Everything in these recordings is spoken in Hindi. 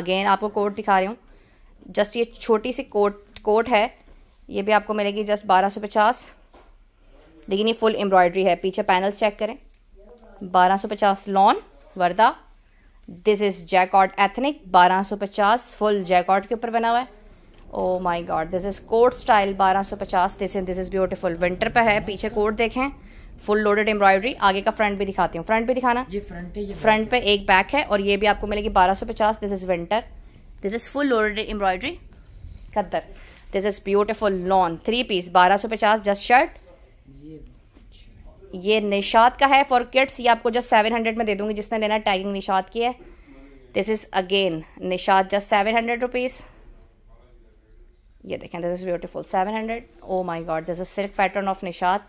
अगेन आपको कोट दिखा रही हूँ जस्ट ये छोटी सी कोट कोट है ये भी आपको मिलेगी जस्ट बारह सौ पचास लेकिन ये फुल एम्ब्रॉयड्री है पीछे पैनल्स चेक करें बारह सौ पचास lawn Warda this is jacquard ethnic बारह सौ पचास फुल जैकॉट के ऊपर बना हुआ है oh my god this is coat style बारह सौ पचास this is this is beautiful winter पर है पीछे कोट देखें फुल लोडेड एम्ब्रॉयडरी आगे का फ्रंट भी दिखाती हूँ फ्रंट भी दिखाना ये फ्रंट है ये फ्रंट पे एक बैक है और ये भी आपको मिलेगी 1250 this is winter this is full loaded embroidery कदर this is beautiful lawn three piece 1250 just shirt ये अच्छा। निशाद का है फॉर किड्स ये आपको जस्ट हंड्रेड में दे दूंगी जिसने लेना टैगिंग निशाद की है this is again Nishat just seven hundred rupees ये देखें this is beautiful seven hundred oh my god this is silk pattern of Nishat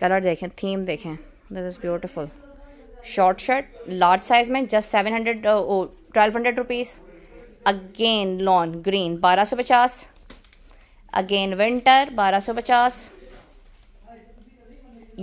colour देखें थीम देखें this is beautiful short shirt large size में just seven hundred twelve hundred rupees again lawn green बारह सौ पचास अगेन विंटर बारह सौ पचास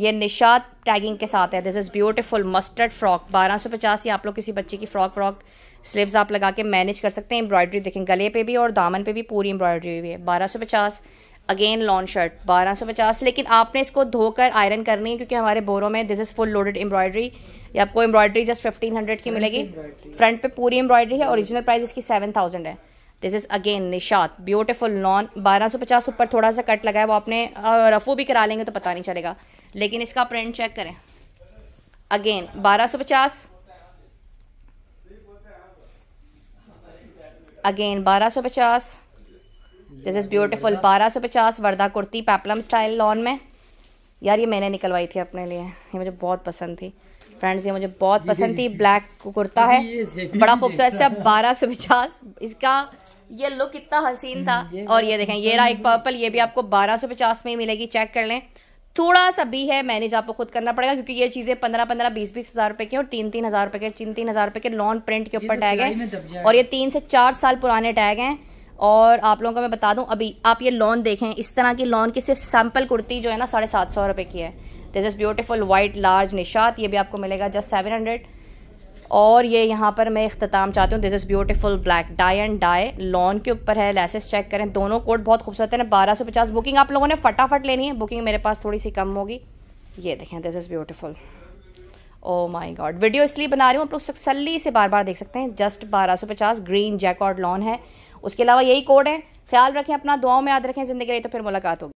ये निशात टैगिंग के साथ है this is beautiful mustard frock बारह सौ पचास ये आप लोग किसी बच्चे की फ़्रॉक फ्रॉक स्लीव्स आप लगा के मैनेज कर सकते हैं एम्ब्रॉयडरी देखें गले पे भी और दामन पे भी पूरी एम्ब्रॉयडरी हुई है बारह सौ पचास अगेन लॉन शर्ट 1250 लेकिन आपने इसको धोकर आयरन करनी है क्योंकि हमारे बोरों में this is full loaded embroidery या आपको एम्ब्रॉयडरी जस्ट 1500 की मिलेगी फ्रंट पे पूरी एम्ब्रॉयडरी है ओरिजिनल प्राइस इसकी 7000 है दिस इज़ अगेन निशात बारह सौ 1250 ऊपर थोड़ा सा कट लगा है वो आपने रफू भी करा लेंगे तो पता नहीं चलेगा लेकिन इसका प्रिंट चेक करें अगेन पचास अगेन पचास दिस इज़ ब्यूटीफुल बारह सौ पचास Warda kurti peplum style lawn में यार ये मैंने निकलवाई थी अपने लिए ये मुझे बहुत पसंद थी फ्रेंड्स ये मुझे बहुत पसंद थी ब्लैक कुर्ता है बड़ा खूबसूरत सा बारह सौ पचास इसका ये लुक इतना हसीन था और ये देखें ये रहा एक पर्पल ये भी आपको बारह सौ पचास में ही मिलेगी चेक कर लें थोड़ा सा भी है मैनेज आपको खुद करना पड़ेगा क्योंकि ये चीज़ें पंद्रह पंद्रह बीस बीस हज़ार रुपये की और तीन तीन हज़ार रुपये के तीन तीन हज़ार रुपये के लॉन प्रिंट के ऊपर टैग तो हैं और ये तीन से चार साल पुराने टैग हैं और आप लोगों को मैं बता दूं अभी आप ये लॉन देखें इस तरह की लॉन की सिर्फ सैम्पल कुर्ती जो है ना साढ़े सात सौ रुपये की है this is beautiful white large Nishat ये भी आपको मिलेगा जस्ट सेवन हंड्रेड और ये यहाँ पर मैं अख्ताम चाहती हूँ this is beautiful black dye and dye lawn के ऊपर है लेसेस चेक करें दोनों कोट बहुत खूबसूरत है बारह सौ पचास बुकिंग आप लोगों ने फटाफट लेनी है बुकिंग मेरे पास थोड़ी सी कम होगी ये देखें this is beautiful oh my god video इसलिए बना रही हूँ आप लोग तसली से बार बार देख सकते हैं जस्ट बारह सौ पचास ग्रीन जैकॉर्ड लॉन है उसके अलावा यही कोड है ख्याल रखें अपना दुआओं में याद रखें ज़िंदगी रही तो फिर मुलाकात होगी